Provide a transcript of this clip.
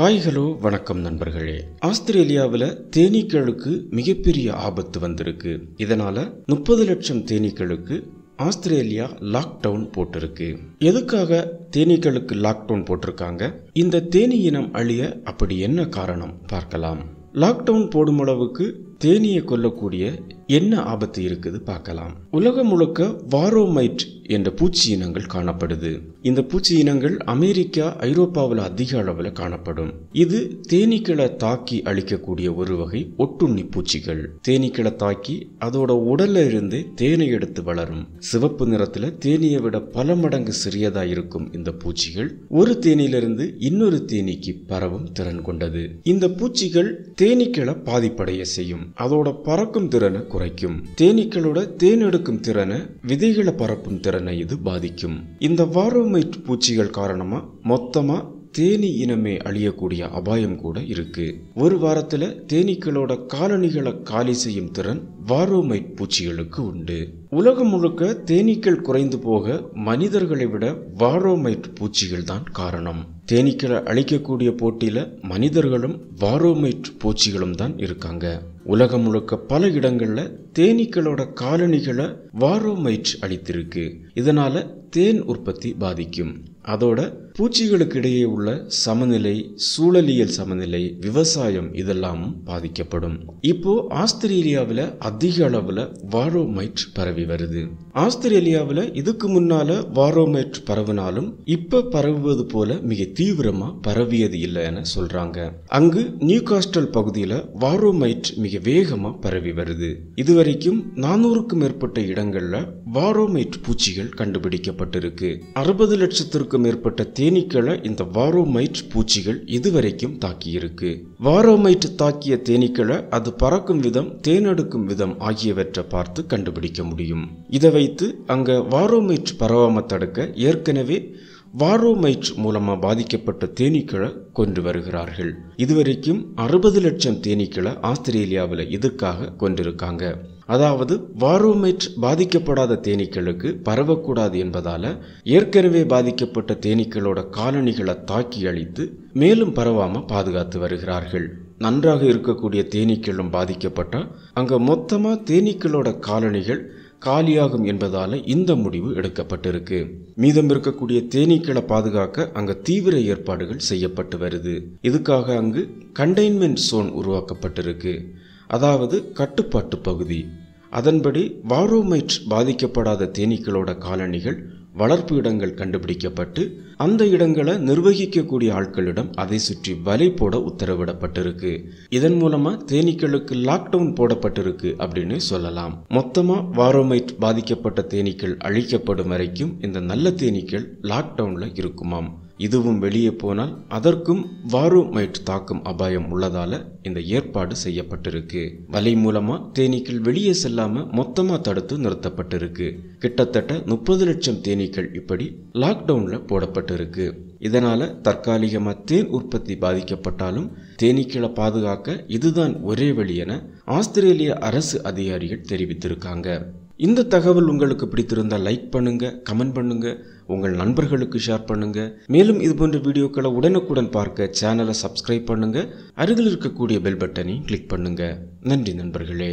காய்களோ hello வணக்கம் நண்பர்களே ஆஸ்திரேலியாவில் தேனீக்களுக்கு மிகப்பெரிய ஆபத்து வந்திருக்கு இதனால முப்பது லட்சம் தேனீக்களுக்கு ஆஸ்திரேலியா லாக்டவுன் போட்டிருக்கு எதுக்காக தேனீக்களுக்கு லாக்டவுன் போட்டிருக்காங்க இந்த தேனி இனம் அழிய அப்படி என்ன காரணம் பார்க்கலாம் லாக்டவுன் போடும் அளவுக்கு தேனியை கொல்லக்கூடிய என்ன ஆபத்து இருக்குது பார்க்கலாம் உலகம் முழுக்க வாரோமைட் என்ற பூச்சி இனங்கள் காணப்படுது இந்த பூச்சி இனங்கள் அமெரிக்கா ஐரோப்பாவில் அதிக அளவில் காணப்படும் இது தேனீக்களை தாக்கி அழிக்கக்கூடிய ஒரு வகை ஒட்டுண்ணி பூச்சிகள் தேனீக்களை தாக்கி அதோட உடல்ல இருந்து தேனை எடுத்து வளரும் சிவப்பு நிறத்துல தேனியை விட பல மடங்கு சிறியதா இருக்கும் இந்த பூச்சிகள் ஒரு தேனியிலிருந்து இன்னொரு தேனீக்கு பரவும் திறன் கொண்டது இந்த பூச்சிகள் தேனீக்களை பாதிப்படைய செய்யும் அதோட பறக்கும் திறனை குறைக்கும் தேனீக்களோட தேன் எடுக்கும் திறனை விதைகளை பறக்கும் திறனை இது பாதிக்கும் இந்த வாரோமைட் பூச்சிகள் காரணமா மொத்தமா தேனி இனமே அழியக்கூடிய அபாயம் கூட இருக்கு ஒரு வாரத்துல தேனீக்களோட காலனிகளை காலி செய்யும் திறன் வாரோமைட் பூச்சிகளுக்கு உண்டு உலகம் முழுக்க தேனீக்கள் குறைந்து போக மனிதர்களை விட வாரோமைட் பூச்சிகள் தான் காரணம் தேனீக்களை அழிக்கக்கூடிய போட்டியில மனிதர்களும் வாரோமைட் பூச்சிகளும் தான் இருக்காங்க உலகம் முழுக்க பல இடங்கள்ல தேனீக்களோட காலனிகளை வாரோமைட் அழித்திருக்கு இதனால தேன் உற்பத்தி பாதிக்கும் அதோட பூச்சிகளுக்கு இடையே உள்ள சமநிலை சூழலியல் சமநிலை விவசாயம் இதெல்லாம் பாதிக்கப்படும் இப்போ ஆஸ்திரேலியாவில் அதிக அளவில் வாரோமைட் பரவி வருது ஆஸ்திரேலியாவில் இதுக்கு முன்னால வாரோமைட் பரவினாலும் இப்ப பரவுவது போல மிக தீவிரமா பரவியது இல்லைன்னு சொல்றாங்க அங்கு நியூ காஸ்டல் பகுதியில் வாரோமைட் மிக வேகமா பரவி வருது இதுவரைக்கும் நானூறுக்கும் மேற்பட்ட இடங்கள்ல வாரோமைட் பூச்சிகள் கண்டுபிடிக்கப்பட்டிருக்கு அறுபது லட்சத்திற்கும் மேற்பட்ட தேனீக்களை இந்த வாரோமைட் பூச்சிகள் இதுவரைக்கும் தாக்கியிருக்கு வாரோமைட் தாக்கிய தேனீக்களை அது பறக்கும் விதம் தேனெடுக்கும் விதம் ஆகியவற்றை பார்த்து கண்டுபிடிக்க முடியும் இதை வைத்து அங்க வாரோமைட் பரவாம தடுக்க ஏற்கனவே வாரோமைட் மூலமா பாதிக்கப்பட்ட தேனீக்களை கொண்டு வருகிறார்கள் இதுவரைக்கும் அறுபது லட்சம் தேனீக்களை ஆஸ்திரேலியாவில் இதற்காக கொண்டிருக்காங்க அதாவது வாரோமேட் பாதிக்கப்படாத தேனீக்களுக்கு பரவக்கூடாது என்பதால் ஏற்கனவே பாதிக்கப்பட்ட தேனீக்களோட காலனிகளை தாக்கி அழித்து மேலும் பரவாமல் பாதுகாத்து வருகிறார்கள் நன்றாக இருக்கக்கூடிய தேனீக்களும் பாதிக்கப்பட்டால் அங்கே மொத்தமாக தேனீக்களோட காலனிகள் காலியாகும் என்பதால் இந்த முடிவு எடுக்கப்பட்டிருக்கு மீதம் இருக்கக்கூடிய தேனீக்களை பாதுகாக்க அங்கே தீவிர ஏற்பாடுகள் செய்யப்பட்டு வருது இதுக்காக அங்கு கண்டெய்ன்மெண்ட் சோன் உருவாக்கப்பட்டிருக்கு அதாவது கட்டுப்பாட்டு பகுதி அதன்படி வாரோமைட் பாதிக்கப்படாத தேனீக்களோட காலனிகள் வளர்ப்பு இடங்கள் கண்டுபிடிக்கப்பட்டு அந்த இடங்களை நிர்வகிக்கக்கூடிய ஆட்களிடம் அதை சுற்றி வலை போட உத்தரவிடப்பட்டிருக்கு இதன் மூலமா தேனீக்களுக்கு லாக்டவுன் போடப்பட்டிருக்கு அப்படின்னு சொல்லலாம் மொத்தமா வாரோமைட் பாதிக்கப்பட்ட தேனீக்கள் அழிக்கப்படும் வரைக்கும் இந்த நல்ல தேனீக்கள் லாக்டவுன்ல இருக்குமாம் இதுவும் வெளியே போனால் அதற்கும் வாரோமைட் தாக்கும் அபாயம் உள்ளதால இந்த ஏற்பாடு செய்யப்பட்டிருக்கு வலை மூலமா தேனீக்கள் வெளியே செல்லாம மொத்தமா தடுத்து நிறுத்தப்பட்டிருக்கு கிட்டத்தட்ட முப்பது லட்சம் தேனீக்கள் இப்படி லாக்டவுன்ல போடப்பட்டிருக்கு இதனால தற்காலிகமா தேன் உற்பத்தி பாதிக்கப்பட்டாலும் தேனீக்களை பாதுகாக்க இதுதான் ஒரே வழி என ஆஸ்திரேலிய அரசு அதிகாரிகள் தெரிவித்திருக்காங்க இந்த தகவல் உங்களுக்கு பிடித்திருந்தால் லைக் பண்ணுங்கள் கமெண்ட் பண்ணுங்கள் உங்கள் நண்பர்களுக்கு ஷேர் பண்ணுங்கள் மேலும் இது போன்ற வீடியோக்களை உடனுக்குடன் பார்க்க சேனலை சப்ஸ்கிரைப் பண்ணுங்கள் அருகில் இருக்கக்கூடிய பெல் பட்டனையும் கிளிக் பண்ணுங்கள் நன்றி நண்பர்களே